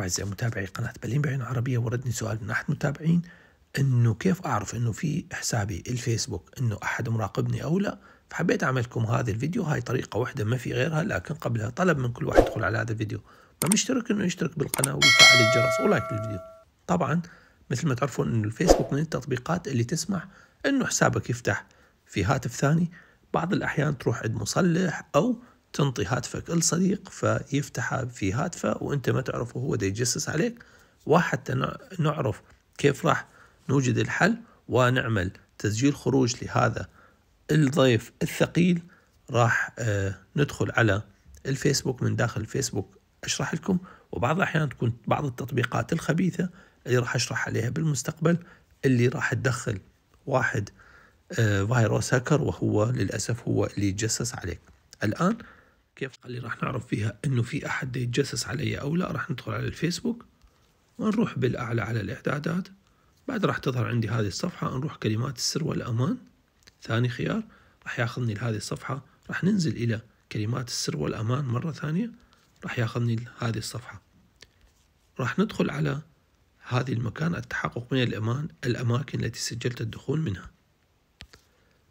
أعزائي متابعي قناة بلين بعين عربية وردني سؤال من أحد متابعين أنه كيف أعرف أنه في حسابي الفيسبوك أنه أحد مراقبني أو لا فحبيت أعمل لكم هذا الفيديو هاي طريقة واحدة ما في غيرها لكن قبلها طلب من كل واحد يدخل على هذا الفيديو ما مشترك أنه يشترك بالقناة ويفعل الجرس ولايك للفيديو طبعا مثل ما تعرفون أنه الفيسبوك من التطبيقات اللي تسمح أنه حسابك يفتح في هاتف ثاني بعض الأحيان تروح عند مصلح أو تنطي هاتفك لصديق فيفتحها في هاتفه وانت ما تعرفه هو ده يتجسس عليك وحتى نعرف كيف راح نوجد الحل ونعمل تسجيل خروج لهذا الضيف الثقيل راح آه، ندخل على الفيسبوك من داخل الفيسبوك اشرح لكم وبعض الاحيان تكون بعض التطبيقات الخبيثه اللي راح اشرح عليها بالمستقبل اللي راح تدخل واحد آه، فيروس هاكر وهو للاسف هو اللي يتجسس عليك الان كيف اللي راح نعرف فيها انه في احد يتجسس علي او لا راح ندخل على الفيسبوك ونروح بالاعلى على الاعدادات بعد راح تظهر عندي هذه الصفحة نروح كلمات السر والأمان ثاني خيار راح ياخذني لهذه الصفحة راح ننزل إلى كلمات السر والأمان مرة ثانية راح ياخذني لهذه الصفحة راح ندخل على هذه المكان التحقق من الأمان الأماكن التي سجلت الدخول منها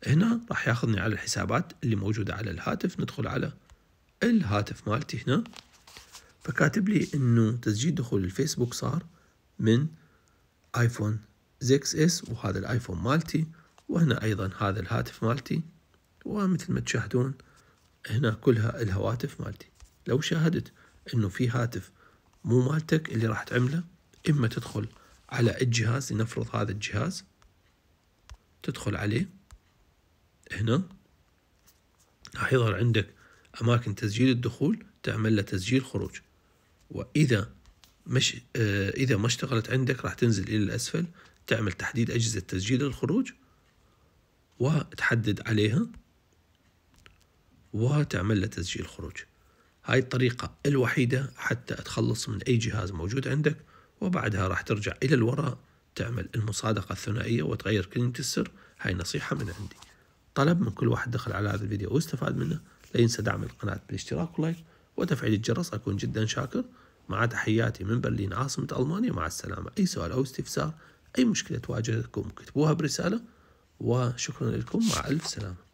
هنا راح ياخذني على الحسابات اللي موجودة على الهاتف ندخل على الهاتف مالتي هنا فكاتب لي انه تسجيل دخول الفيسبوك صار من ايفون 6 اس وهذا الايفون مالتي وهنا ايضا هذا الهاتف مالتي ومثل ما تشاهدون هنا كلها الهواتف مالتي لو شاهدت انه في هاتف مو مالتك اللي راح تعمله اما تدخل على الجهاز لنفرض هذا الجهاز تدخل عليه هنا راح يظهر عندك أماكن تسجيل الدخول تعمل له تسجيل خروج وإذا مش آه، إذا ما اشتغلت عندك راح تنزل إلى الأسفل تعمل تحديد أجهزة تسجيل الخروج وتحدد عليها وتعمل له تسجيل خروج هاي الطريقة الوحيدة حتى أتخلص من أي جهاز موجود عندك وبعدها راح ترجع إلى الوراء تعمل المصادقة الثنائية وتغير كلمة السر هاي نصيحة من عندي طلب من كل واحد دخل على هذا الفيديو واستفاد منه لا ينسى دعم القناة بالاشتراك واللايك وتفعيل الجرس أكون جدا شاكر مع تحياتي من برلين عاصمة ألمانيا مع السلامة أي سؤال أو استفسار أي مشكلة تواجهكم اكتبوها برسالة وشكرا لكم مع ألف سلامة